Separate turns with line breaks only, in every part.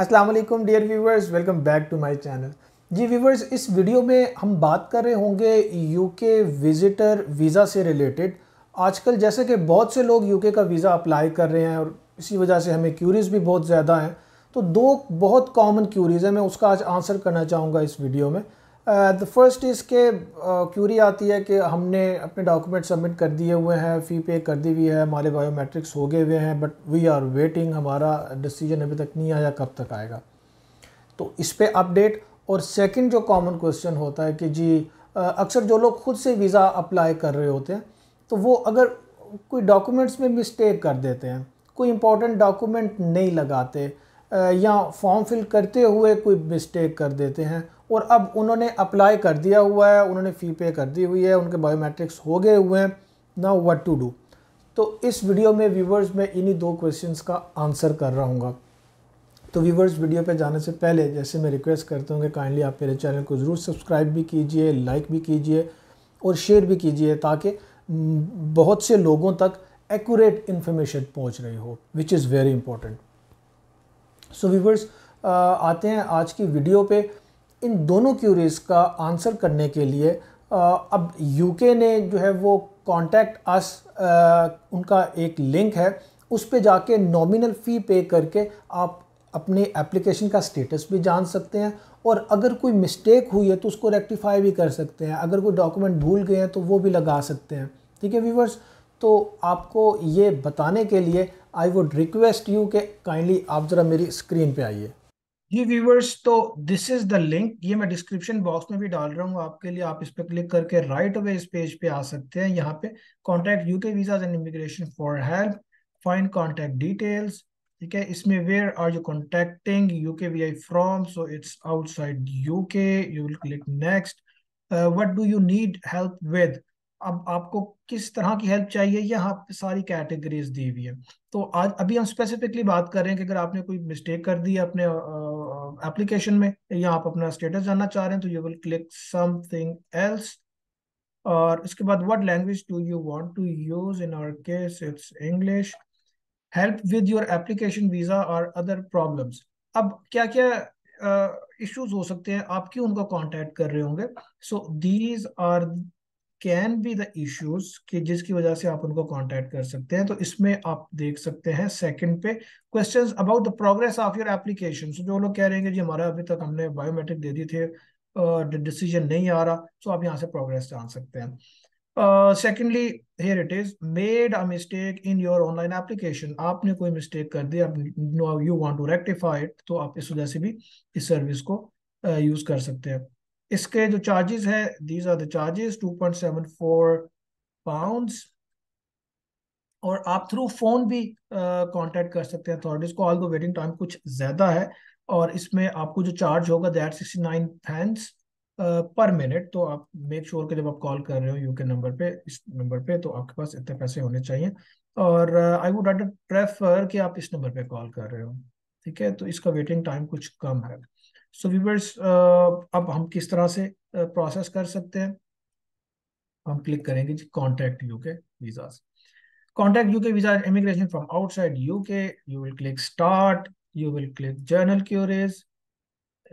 Aslam dear viewers welcome back to my channel जी viewers इस video में हम बात कर रहे होंगे यूके विज़िटर वीज़ा से रिलेटेड आजकल जैसे कि बहुत से लोग यूके का वीज़ा अप्लाई कर रहे हैं और इसी वजह से हमें क्यूरीज़ भी बहुत ज़्यादा हैं तो दो बहुत कॉमन क्यूरीज़ हैं मैं उसका आज आंसर करना चाहूँगा इस वीडियो में द फर्स्ट इज़ के क्यूरी uh, आती है कि हमने अपने डॉक्यूमेंट सबमिट कर दिए हुए हैं फ़ी पे कर दी हुई है हमारे बायोमेट्रिक्स हो गए हुए हैं बट वी आर वेटिंग हमारा डिसीजन अभी तक नहीं आया कब तक आएगा तो इस पर अपडेट और सेकंड जो कॉमन क्वेश्चन होता है कि जी uh, अक्सर जो लोग खुद से वीज़ा अप्लाई कर रहे होते हैं तो वो अगर कोई डॉक्यूमेंट्स में मिस्टेक कर देते हैं कोई इंपॉर्टेंट डॉक्यूमेंट नहीं लगाते या फॉर्म फिल करते हुए कोई मिस्टेक कर देते हैं और अब उन्होंने अप्लाई कर दिया हुआ है उन्होंने फ़ी पे कर दी हुई है उनके बायोमेट्रिक्स हो गए हुए हैं ना व्हाट टू डू तो इस वीडियो में व्यूवर्स मैं इन्हीं दो क्वेश्चंस का आंसर कर रहा हूँ तो व्यूवर्स वीडियो पे जाने से पहले जैसे मैं रिक्वेस्ट करता हूँ कि काइंडली आप मेरे चैनल को ज़रूर सब्सक्राइब भी कीजिए लाइक भी कीजिए और शेयर भी कीजिए ताकि बहुत से लोगों तक एक्यूरेट इन्फॉर्मेशन पहुँच रही हो which is very important so viewers uh, आते हैं आज की वीडियो पे इन दोनों क्यूरीज का आंसर करने के लिए आ, uh, अब यूके ने जो है वो कॉन्टैक्ट अस uh, उनका एक लिंक है उस पर जाके नॉमिनल फ़ी पे करके आप अपने एप्लीकेशन का स्टेटस भी जान सकते हैं और अगर कोई मिस्टेक हुई है तो उसको रेक्टिफाई भी कर सकते हैं अगर कोई डॉक्यूमेंट भूल गए हैं तो वो भी लगा सकते हैं ठीक है व्यूवर्स तो आपको ये बताने के लिए आई वुड रिक्वेस्ट यू के काइंडली आप ज़रा मेरी स्क्रीन पे आइए जी व्यूवर्स तो दिस इज़ द लिंक ये मैं डिस्क्रिप्शन बॉक्स में भी डाल रहा हूँ आपके लिए आप इस पर क्लिक करके राइट अवे इस पेज पे आ सकते हैं यहाँ पे contact U K visas and immigration for help find contact details ठीक है इसमें where are you contacting U K V I from so it's outside U K you will click next what do you need help with अब आपको किस तरह की help चाहिए यह आप सारी कैटेगरीज दी हुई है तो आज अभी हम स्पेसिफिकली बात कर रहे हैं कि अगर आपने कोई मिस्टेक कर दी अपने एप्लीकेशन में या आप अपना स्टेटस जानना चाह रहे हैं तो you will click something else और इसके बाद what language do you want to use in our case it's English help with your application visa और अदर प्रॉब्लम्स अब क्या क्या इश्यूज uh, हो सकते हैं आप क्यों उनका कांटेक्ट कर रहे होंगे so these are can be the issues कि जिसकी वजह से आप उनको कांटेक्ट कर सकते हैं तो इसमें आप देख सकते हैं सेकंड पे questions about the progress of your application so जो लोग कह रहे हैं जी हमारा अभी तक हमने बायोमेट्रिक दे दी थे डिसीजन uh, नहीं आ रहा सो तो so आप यहाँ से प्रोग्रेस जान सकते हैं secondly here it is made a mistake in your online application आपने कोई मिस्टेक कर दी यू वॉन्ट टू रेक्टिफाई तो आप इस वजह से भी इस सर्विस को यूज uh, कर सकते हैं इसके जो चार्जेस है these are the charges 2.74 pounds और आप थ्रू फोन भी कांटेक्ट कर सकते हैं अथॉरिटीज को ऑल दो वेटिंग टाइम कुछ ज्यादा है और इसमें आपको जो चार्ज होगा that sixty nine pence per minute तो आप मेक श्योर sure जब आप कॉल कर रहे हो यूके नंबर पे इस नंबर पे तो आपके पास इतने पैसे होने चाहिए और आई वुड प्रेफर कि आप इस नंबर पे कॉल कर रहे हो ठीक है तो इसका वेटिंग टाइम कुछ कम है सो so व्यूवर्स uh, अब हम किस तरह से प्रोसेस uh, कर सकते हैं हम क्लिक करेंगे जी contact U K visas contact U K visa immigration from outside U K you will click start you will click general queries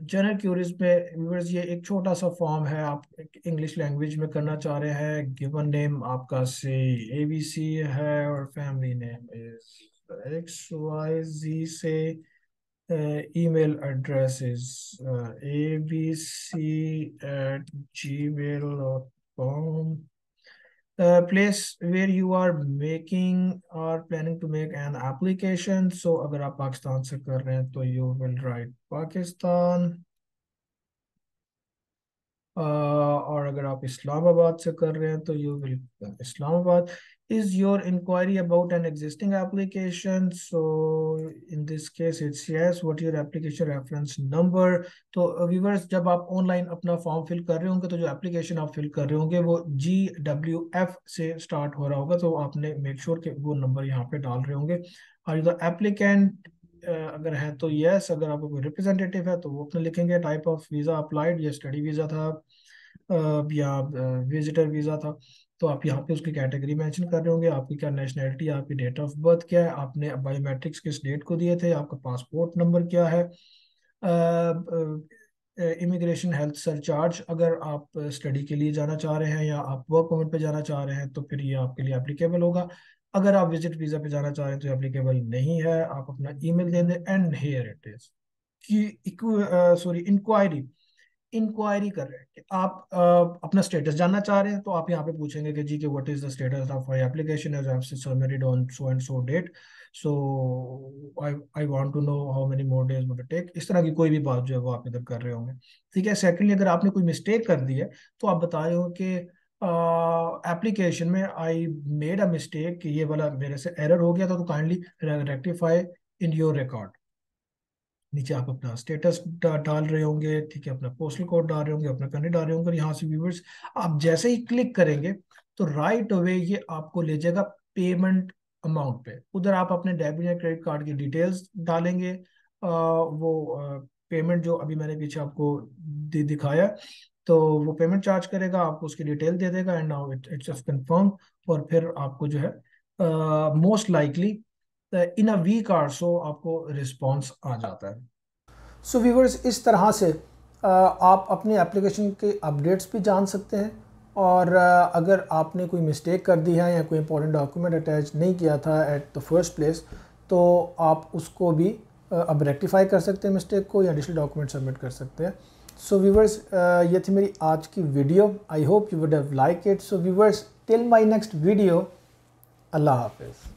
general queries में व्यूवर्स ये एक छोटा सा फॉर्म है आप इंग्लिश लैंग्वेज में करना चाह रहे हैं गिवन नेम आपका से ए बी सी है और family name is X Y Z से uh, email address is uh, abc at gmail.com. The place where you are making or planning to make an application. So if you are Pakistan, कर रहे हैं तो you will write Pakistan. Uh, और अगर आप इस्लामाबाद से कर रहे हैं तो you will Islamabad is your inquiry about an existing application so in this case it's yes what your application reference number तो viewers jab aap online apna form fill kar rahe honge to jo application aap fill kar rahe honge wo GWF se start ho raha hoga तो aapne make sure ke wo number yahan pe dal rahe honge are you the applicant Uh, अगर है तो yes अगर आपका कोई representative है तो वो अपने लिखेंगे type of visa applied या study visa था या विजिटर वीज़ा था तो आप यहाँ पे उसकी कैटेगरी मेंशन कर रहे होंगे आपकी क्या नेशनैलिटी आपकी डेट ऑफ बर्थ क्या है आपने बायोमेट्रिक्स किस डेट को दिए थे आपका पासपोर्ट नंबर क्या है इमिग्रेशन हेल्थ सरचार्ज अगर आप स्टडी के लिए जाना चाह रहे हैं या आप वर्क परमिट पे जाना चाह रहे हैं तो फिर ये आपके लिए एप्लीकेबल होगा अगर आप विजिट वीज़ा पे जाना चाह रहे हैं तो अप्लीकेबल नहीं है आप अपना ईमेल दे दें एंड हेयर इट इज़ की सॉरी इंक्वायरी इंक्वायरी कर रहे हैं कि आप आ, अपना स्टेटस जानना चाह रहे हैं तो आप यहाँ पे पूछेंगे कि जी के what is the status of my application as I have submitted on so and so date so I I want to know how many more days would take इस तरह की कोई भी बात जो है वो आप इधर कर रहे होंगे ठीक है सेकेंडली अगर आपने कोई मिस्टेक कर दी है तो आप बता रहे हो कि एप्लीकेशन में आई मेड अ मिस्टेक ये वाला मेरे से एरर हो गया था तो kindly rectify in your record नीचे आप अपना स्टेटस डाल दा, रहे होंगे ठीक है अपना पोस्टल कोड डाल रहे होंगे अपना कंट्री डाल रहे होंगे यहाँ से व्यूवर्स आप जैसे ही क्लिक करेंगे तो राइट अवे ये आपको ले जाएगा पेमेंट अमाउंट पे उधर आप अपने डेबिट या क्रेडिट कार्ड की डिटेल्स डालेंगे आ, वो आ, पेमेंट जो अभी मैंने पीछे आपको दि, दिखाया तो वो पेमेंट चार्ज करेगा आपको उसकी डिटेल दे देगा एंड नाउ इट्स कंफर्म और फिर आपको जो है मोस्ट uh, लाइकली तो इन अ वीक आर सो आपको रिस्पॉन्स आ जाता है सो so, व्यूवर्स इस तरह से आप अपने एप्लीकेशन के अपडेट्स भी जान सकते हैं और अगर आपने कोई मिस्टेक कर दी है या कोई इंपॉर्टेंट डॉक्यूमेंट अटैच नहीं किया था एट द फर्स्ट प्लेस तो आप उसको भी अब रेक्टिफाई कर सकते हैं मिस्टेक को या एडिशनल डॉक्यूमेंट सबमिट कर सकते हैं सो व्यूवर्स ये थी मेरी आज की video I hope you would have like it so viewers till my next video अल्लाह हाफिज़